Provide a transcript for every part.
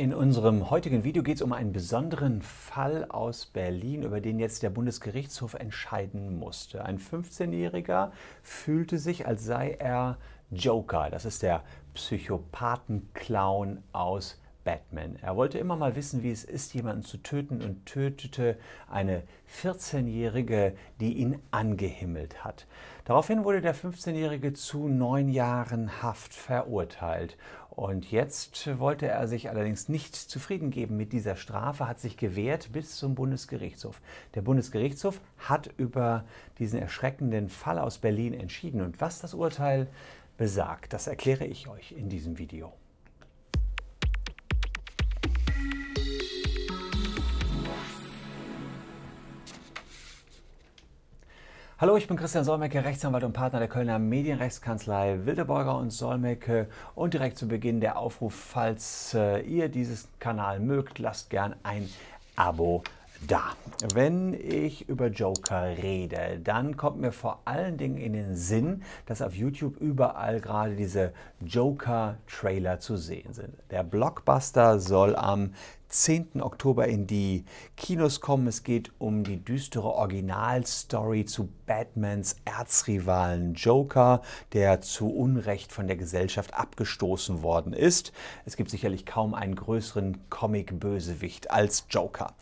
In unserem heutigen Video geht es um einen besonderen Fall aus Berlin, über den jetzt der Bundesgerichtshof entscheiden musste. Ein 15-Jähriger fühlte sich, als sei er Joker. Das ist der Psychopathen-Clown aus Batman. Er wollte immer mal wissen, wie es ist, jemanden zu töten und tötete eine 14-Jährige, die ihn angehimmelt hat. Daraufhin wurde der 15-Jährige zu neun Jahren Haft verurteilt und jetzt wollte er sich allerdings nicht zufrieden geben mit dieser Strafe, hat sich gewehrt bis zum Bundesgerichtshof. Der Bundesgerichtshof hat über diesen erschreckenden Fall aus Berlin entschieden. Und was das Urteil besagt, das erkläre ich euch in diesem Video. Hallo, ich bin Christian Solmecke, Rechtsanwalt und Partner der Kölner Medienrechtskanzlei Wildeborger und Solmecke. Und direkt zu Beginn der Aufruf, falls äh, ihr dieses Kanal mögt, lasst gern ein Abo da. Wenn ich über Joker rede, dann kommt mir vor allen Dingen in den Sinn, dass auf YouTube überall gerade diese Joker-Trailer zu sehen sind. Der Blockbuster soll am 10. Oktober in die Kinos kommen. Es geht um die düstere Originalstory zu Batmans Erzrivalen Joker, der zu Unrecht von der Gesellschaft abgestoßen worden ist. Es gibt sicherlich kaum einen größeren Comic-Bösewicht als Joker.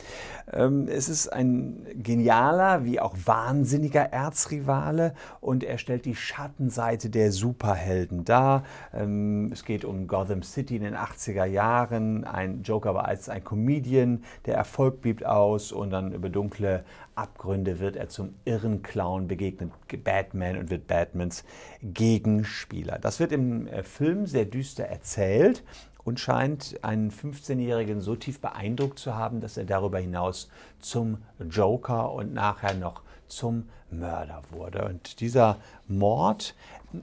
Ähm, es ist ein genialer wie auch wahnsinniger Erzrivale und er stellt die Schattenseite der Superhelden dar. Ähm, es geht um Gotham City in den 80er Jahren. Ein Joker war als ein ein Comedian, der Erfolg blieb aus und dann über dunkle Abgründe wird er zum irren Clown begegnet, Batman und wird Batmans Gegenspieler. Das wird im äh, Film sehr düster erzählt und scheint einen 15-Jährigen so tief beeindruckt zu haben, dass er darüber hinaus zum Joker und nachher noch zum Mörder wurde. Und dieser Mord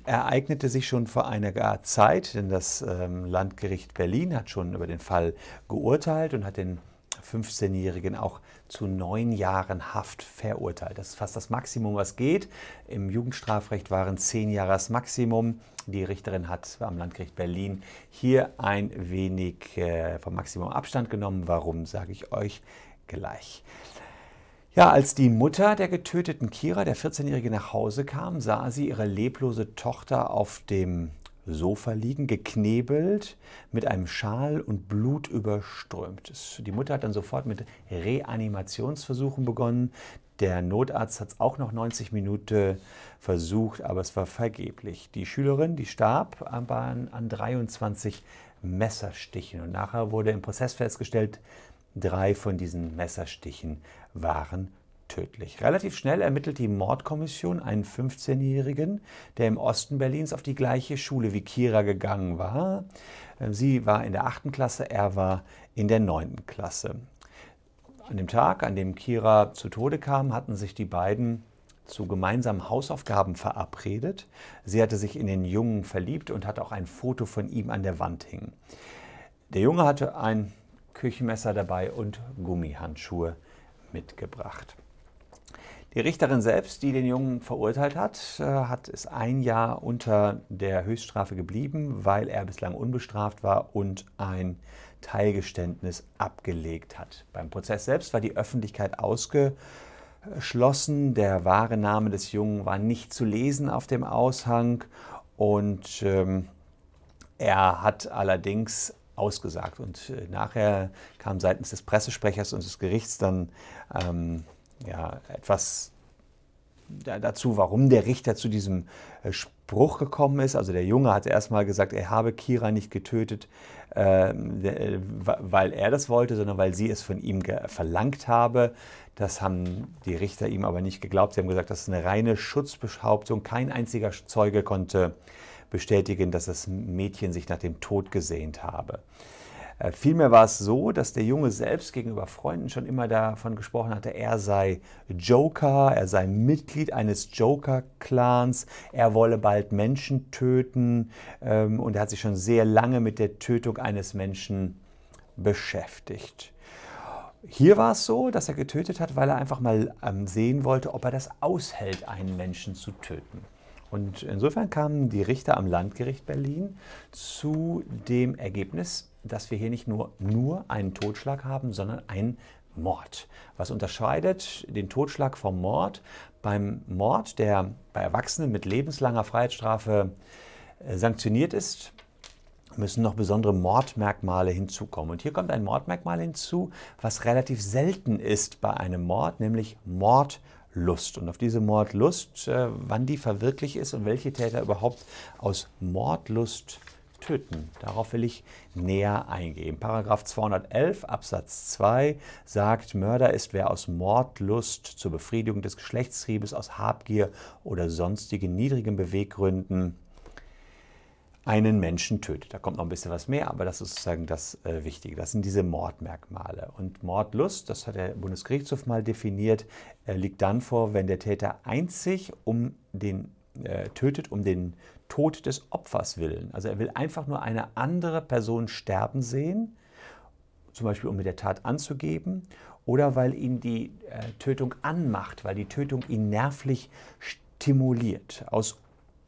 ereignete sich schon vor einiger Zeit, denn das ähm, Landgericht Berlin hat schon über den Fall geurteilt und hat den 15-Jährigen auch zu neun Jahren Haft verurteilt. Das ist fast das Maximum, was geht. Im Jugendstrafrecht waren zehn Jahre das Maximum. Die Richterin hat am Landgericht Berlin hier ein wenig äh, vom Maximum Abstand genommen. Warum, sage ich euch gleich. Ja, als die Mutter der getöteten Kira, der 14-Jährige, nach Hause kam, sah sie ihre leblose Tochter auf dem Sofa liegen, geknebelt, mit einem Schal und Blut überströmt. Die Mutter hat dann sofort mit Reanimationsversuchen begonnen. Der Notarzt hat es auch noch 90 Minuten versucht, aber es war vergeblich. Die Schülerin, die starb waren an 23 Messerstichen. Und nachher wurde im Prozess festgestellt, Drei von diesen Messerstichen waren tödlich. Relativ schnell ermittelt die Mordkommission einen 15-Jährigen, der im Osten Berlins auf die gleiche Schule wie Kira gegangen war. Ähm, sie war in der 8. Klasse, er war in der 9. Klasse. An dem Tag, an dem Kira zu Tode kam, hatten sich die beiden zu gemeinsamen Hausaufgaben verabredet. Sie hatte sich in den Jungen verliebt und hatte auch ein Foto von ihm an der Wand hingen. Der Junge hatte ein Küchenmesser dabei und Gummihandschuhe mitgebracht. Die Richterin selbst, die den Jungen verurteilt hat, äh, hat es ein Jahr unter der Höchststrafe geblieben, weil er bislang unbestraft war und ein Teilgeständnis abgelegt hat. Beim Prozess selbst war die Öffentlichkeit ausgeschlossen. Der wahre Name des Jungen war nicht zu lesen auf dem Aushang und ähm, er hat allerdings ausgesagt. Und äh, nachher kam seitens des Pressesprechers und des Gerichts dann ähm, ja, etwas dazu, warum der Richter zu diesem äh, Spruch gekommen ist. Also der Junge hatte erstmal gesagt, er habe Kira nicht getötet, ähm, äh, weil er das wollte, sondern weil sie es von ihm verlangt habe. Das haben die Richter ihm aber nicht geglaubt. Sie haben gesagt, das ist eine reine Schutzbehauptung. Kein einziger Zeuge konnte bestätigen, dass das Mädchen sich nach dem Tod gesehnt habe. Äh, vielmehr war es so, dass der Junge selbst gegenüber Freunden schon immer davon gesprochen hatte, er sei Joker, er sei Mitglied eines Joker-Clans, er wolle bald Menschen töten ähm, und er hat sich schon sehr lange mit der Tötung eines Menschen beschäftigt. Hier war es so, dass er getötet hat, weil er einfach mal ähm, sehen wollte, ob er das aushält, einen Menschen zu töten. Und insofern kamen die Richter am Landgericht Berlin zu dem Ergebnis, dass wir hier nicht nur, nur einen Totschlag haben, sondern einen Mord. Was unterscheidet den Totschlag vom Mord? Beim Mord, der bei Erwachsenen mit lebenslanger Freiheitsstrafe äh, sanktioniert ist, müssen noch besondere Mordmerkmale hinzukommen. Und hier kommt ein Mordmerkmal hinzu, was relativ selten ist bei einem Mord, nämlich Mord Mordlust. Und auf diese Mordlust, äh, wann die verwirklicht ist und welche Täter überhaupt aus Mordlust töten. Darauf will ich näher eingehen. Paragraph 211 Absatz 2 sagt, Mörder ist wer aus Mordlust zur Befriedigung des Geschlechtstriebes, aus Habgier oder sonstigen niedrigen Beweggründen einen Menschen tötet. Da kommt noch ein bisschen was mehr, aber das ist sozusagen das äh, Wichtige. Das sind diese Mordmerkmale. Und Mordlust, das hat der Bundesgerichtshof mal definiert, äh, liegt dann vor, wenn der Täter einzig um den äh, tötet, um den Tod des Opfers willen. Also er will einfach nur eine andere Person sterben sehen, zum Beispiel um mit der Tat anzugeben, oder weil ihn die äh, Tötung anmacht, weil die Tötung ihn nervlich stimuliert, aus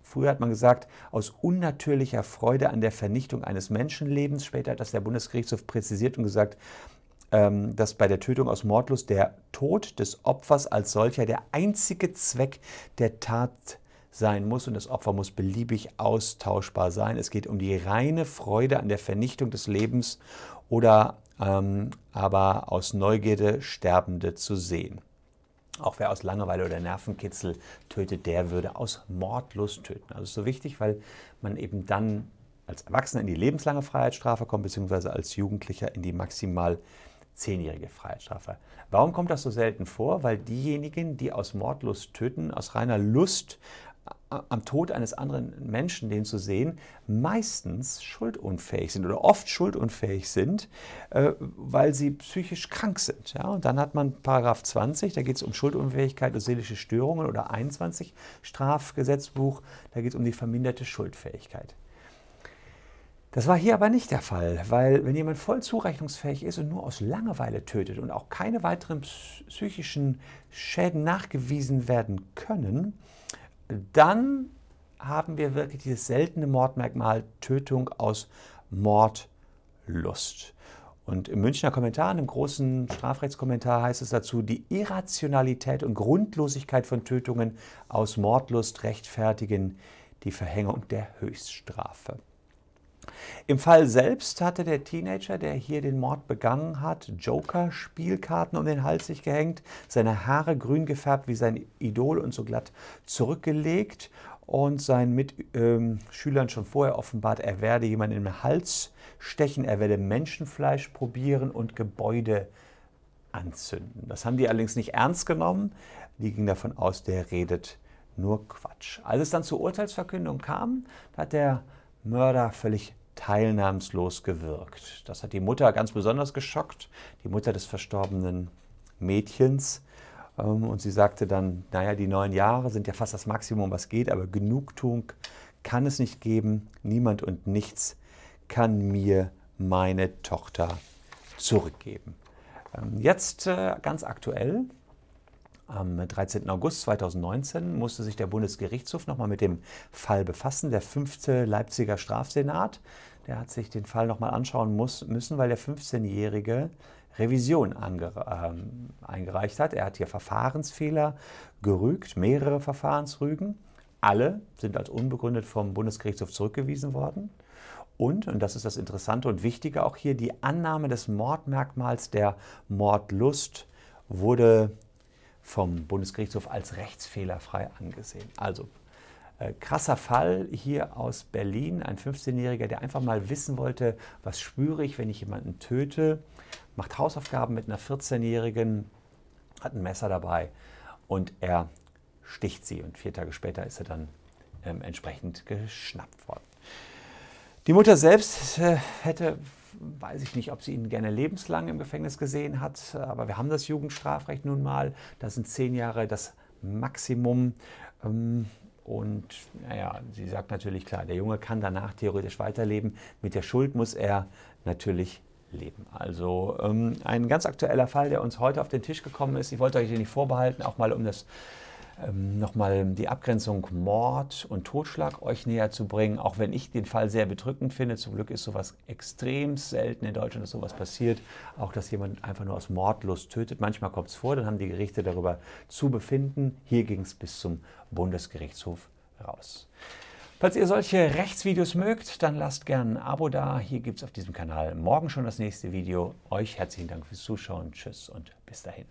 Früher hat man gesagt, aus unnatürlicher Freude an der Vernichtung eines Menschenlebens. Später hat das der Bundesgerichtshof präzisiert und gesagt, ähm, dass bei der Tötung aus Mordlust der Tod des Opfers als solcher der einzige Zweck der Tat sein muss und das Opfer muss beliebig austauschbar sein. Es geht um die reine Freude an der Vernichtung des Lebens oder ähm, aber aus Neugierde Sterbende zu sehen. Auch wer aus Langeweile oder Nervenkitzel tötet, der würde aus Mordlust töten. Also ist so wichtig, weil man eben dann als Erwachsener in die lebenslange Freiheitsstrafe kommt, beziehungsweise als Jugendlicher in die maximal zehnjährige Freiheitsstrafe. Warum kommt das so selten vor? Weil diejenigen, die aus Mordlust töten, aus reiner Lust am Tod eines anderen Menschen, den zu sehen, meistens schuldunfähig sind oder oft schuldunfähig sind, äh, weil sie psychisch krank sind. Ja? Und dann hat man Paragraph 20, da geht es um Schuldunfähigkeit und seelische Störungen oder 21 Strafgesetzbuch, da geht es um die verminderte Schuldfähigkeit. Das war hier aber nicht der Fall, weil wenn jemand voll zurechnungsfähig ist und nur aus Langeweile tötet und auch keine weiteren psychischen Schäden nachgewiesen werden können, dann haben wir wirklich dieses seltene Mordmerkmal Tötung aus Mordlust. Und im Münchner Kommentar, im großen Strafrechtskommentar heißt es dazu, die Irrationalität und Grundlosigkeit von Tötungen aus Mordlust rechtfertigen die Verhängung der Höchststrafe. Im Fall selbst hatte der Teenager, der hier den Mord begangen hat, Joker-Spielkarten um den Hals sich gehängt, seine Haare grün gefärbt wie sein Idol und so glatt zurückgelegt und seinen Mitschülern ähm, schon vorher offenbart, er werde jemanden im Hals stechen, er werde Menschenfleisch probieren und Gebäude anzünden. Das haben die allerdings nicht ernst genommen. Die gingen davon aus, der redet nur Quatsch. Als es dann zur Urteilsverkündung kam, hat der Mörder völlig teilnahmslos gewirkt. Das hat die Mutter ganz besonders geschockt, die Mutter des verstorbenen Mädchens. Ähm, und sie sagte dann, naja, die neun Jahre sind ja fast das Maximum, was geht, aber Genugtuung kann es nicht geben. Niemand und nichts kann mir meine Tochter zurückgeben. Ähm, jetzt äh, ganz aktuell am 13. August 2019 musste sich der Bundesgerichtshof nochmal mit dem Fall befassen. Der fünfte Leipziger Strafsenat, der hat sich den Fall nochmal anschauen muss, müssen, weil der 15-jährige Revision ähm, eingereicht hat. Er hat hier Verfahrensfehler gerügt, mehrere Verfahrensrügen. Alle sind als unbegründet vom Bundesgerichtshof zurückgewiesen worden. Und, und das ist das Interessante und Wichtige auch hier, die Annahme des Mordmerkmals der Mordlust wurde vom Bundesgerichtshof als rechtsfehlerfrei angesehen. Also äh, krasser Fall hier aus Berlin, ein 15-Jähriger, der einfach mal wissen wollte, was spüre ich, wenn ich jemanden töte, macht Hausaufgaben mit einer 14-Jährigen, hat ein Messer dabei und er sticht sie und vier Tage später ist er dann ähm, entsprechend geschnappt worden. Die Mutter selbst äh, hätte weiß ich nicht, ob sie ihn gerne lebenslang im Gefängnis gesehen hat, aber wir haben das Jugendstrafrecht nun mal. Da sind zehn Jahre das Maximum. Ähm, und naja, sie sagt natürlich klar, der Junge kann danach theoretisch weiterleben. Mit der Schuld muss er natürlich leben. Also ähm, ein ganz aktueller Fall, der uns heute auf den Tisch gekommen ist. Ich wollte euch den nicht vorbehalten, auch mal um das ähm, nochmal die Abgrenzung Mord und Totschlag euch näher zu bringen, auch wenn ich den Fall sehr bedrückend finde. Zum Glück ist sowas extrem selten in Deutschland, dass sowas passiert. Auch, dass jemand einfach nur aus Mordlust tötet. Manchmal kommt es vor, dann haben die Gerichte darüber zu befinden. Hier ging es bis zum Bundesgerichtshof raus. Falls ihr solche Rechtsvideos mögt, dann lasst gerne ein Abo da. Hier gibt es auf diesem Kanal morgen schon das nächste Video. Euch herzlichen Dank fürs Zuschauen. Tschüss und bis dahin.